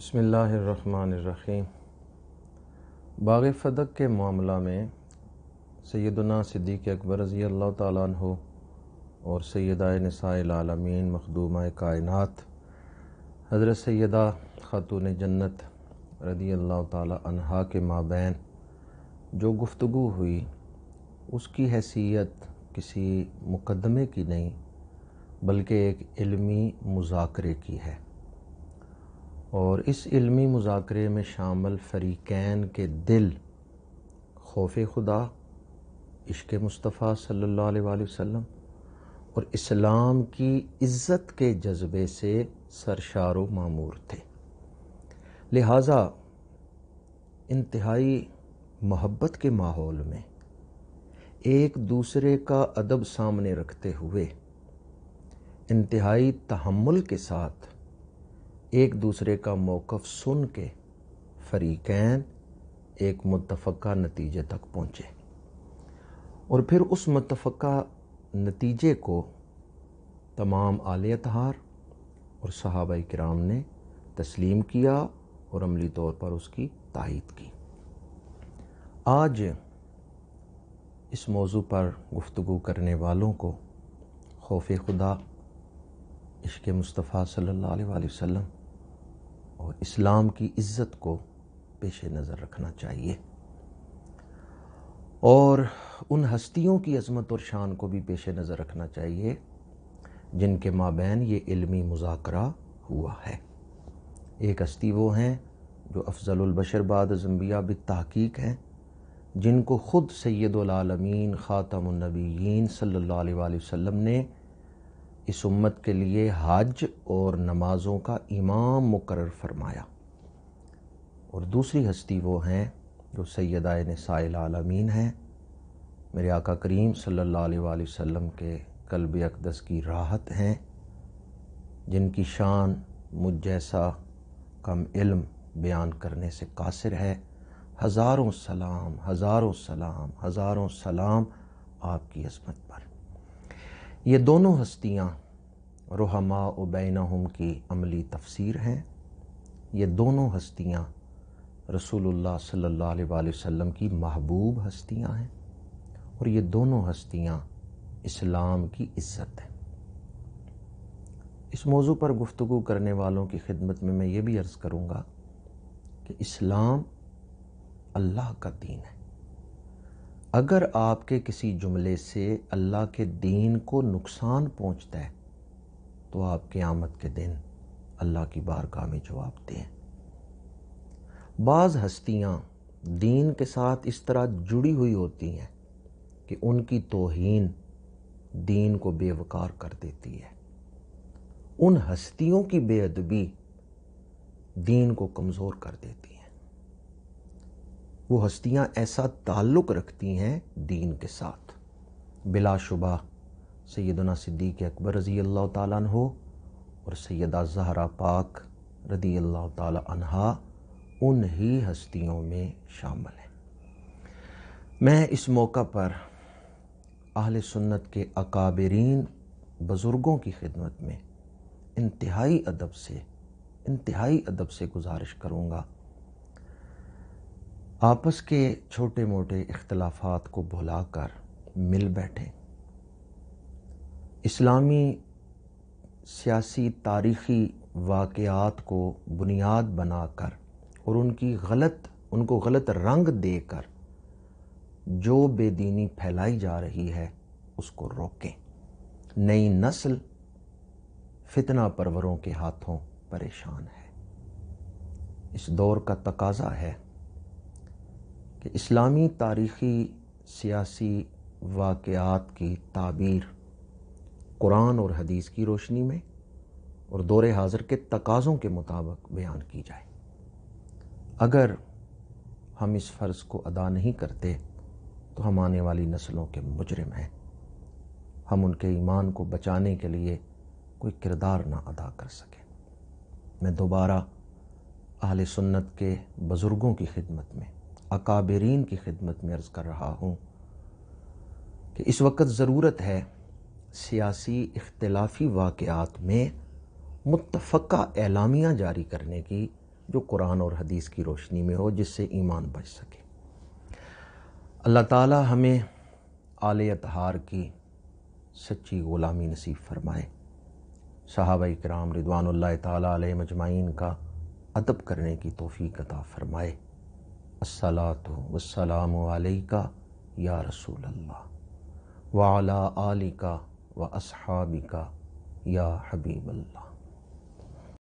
बसमीम बाग फदक के मामला में सैदुना सिद्दीक अकबर रज़ी अल्लाह हो और सैदा नसाआलमीन मखदूमा कायनत हज़रत सैदा ख़ातून जन्नत रदी अल्लाह तहा के माबैन जो गुफ्तु हुई उसकी हैसियत किसी मुकदमे की नहीं बल्कि एक इलमी मुजाकरे की है और इस इल्मी मुजाकरे में शामिल फरीकैन के दिल खौफ खुदा इश्क मुस्तफ़ा सल्ला वसम और इस्लाम की इज़्ज़त के जज्बे से सरशार मामूर थे लिहाजा इंतहाई मोहब्बत के माहौल में एक दूसरे का अदब सामने रखते हुए इंतहाई तहमुल के साथ एक दूसरे का मौक़ सुन के फरीकैन एक मुतफ़ा नतीजे तक पहुँचे और फिर उस मुतफ़ा नतीजे को तमाम आल तहार और सहाब कराम ने तस्लीम किया और अमली तौर पर उसकी तायद की आज इस मौजू पर गुफ्तु करने वालों को खौफ खुदा इश्क मुस्तफ़ा सल्ला वसम और इस्लाम की इज़्ज़त को पेश नज़र रखना चाहिए और उन हस्तियों की अजमत और शान को भी पेश नज़र रखना चाहिए जिनके माबेन ये इल्मी मुजाकरा हुआ है एक हस्ती वो हैं जो अफजलबशर बाद ज़म्बिया तहक़ीक हैं जिनको ख़ुद सैदुलमीन ख़ातमनबीन सल्ला वसम ने इस उम्मत के लिए हज और नमाज़ों का इमाम मुकर फरमाया और दूसरी हस्ती वो हैं जो सैदा नसाइल आलमीन हैं मेरे आका करीम सल्लल्लाहु अलैहि वसल्लम के कल्ब अकदस की राहत हैं जिनकी शान मुझ जैसा कम इल्म बयान करने से कासिर है हज़ारों सलाम हज़ारों सलाम हज़ारों सलाम आपकी अजमत पर ये दोनों हस्तियाँ रहमा हम की अमली तफसीर हैं ये दोनों हस्तियाँ रसूलुल्लाह सल्लल्लाहु अलैहि वसल्लम की महबूब हस्तियाँ हैं और ये दोनों हस्तियाँ इस्लाम की इज्जत हैं इस मौजू पर गुफ्तु करने वालों की खिदमत में मैं ये भी अर्ज़ करूँगा कि इस्लाम अल्लाह का दीन है अगर आपके किसी जुमले से अल्लाह के दीन को नुकसान पहुँचता है तो आप क़्यामत के दिन अल्लाह की बारगाह में जवाब दें बाज़ हस्तियाँ दीन के साथ इस तरह जुड़ी हुई होती हैं कि उनकी तोहीन दीन को बेवकार कर देती है उन हस्तियों की बेअदबी दीन को कमज़ोर कर देती है वो हस्तियाँ ऐसा ताल्लुक़ रखती हैं दीन के साथ बिलाशुबा सैदना सिद्दीक अकबर रज़ी अल्लाह तु और सैदा जहरा पाक रदी अल्लाह तहा उन ही हस्तियों में शामिल हैं मैं इस मौका पर अहल सुन्नत के अकाबरीन बुज़ुर्गों की खिदमत में इंतहाई अदब से इंतहाई अदब से गुजारिश करूँगा आपस के छोटे मोटे इख्तलाफात को भुलाकर मिल बैठें इस्लामी सियासी तारीख़ी वाक़ात को बुनियाद बनाकर और उनकी गलत उनको गलत रंग देकर जो बेदीनी फैलाई जा रही है उसको रोकें नई नस्ल फितना परवरों के हाथों परेशान है इस दौर का तकाजा है कि इस्लामी तारीख़ी सियासी वाक़ात की ताबीर कुरान और हदीस की रोशनी में और दौरे हाज़िर के तकाज़ों के मुताबिक बयान की जाए अगर हम इस फ़र्ज़ को अदा नहीं करते तो हम आने वाली नस्लों के मुजरम हैं हम उनके ईमान को बचाने के लिए कोई किरदार ना अदा कर सकें मैं दोबारा अहल सुन्नत के बुज़ुर्गों की खिदमत में अकाबरीन की खिदमत में अर्ज़ कर रहा हूँ कि इस वक्त ज़रूरत है सियासी इख्तलाफी वाक़ात में मुतफ़ा एलामिया जारी करने की जो कुरान और हदीस की रोशनी में हो जिससे ईमान बच सके अल्लाह ताला हमें आल अतहार की सच्ची ग़ुलामी नसीब फरमाए साहब कराम रिदवानल तजमाइन का अदब करने की तोफ़ी अता फ़रमाए तो वसलाम का या रसूल अल्लाह वाला आलिका व असहाबिका या हबीबल्ला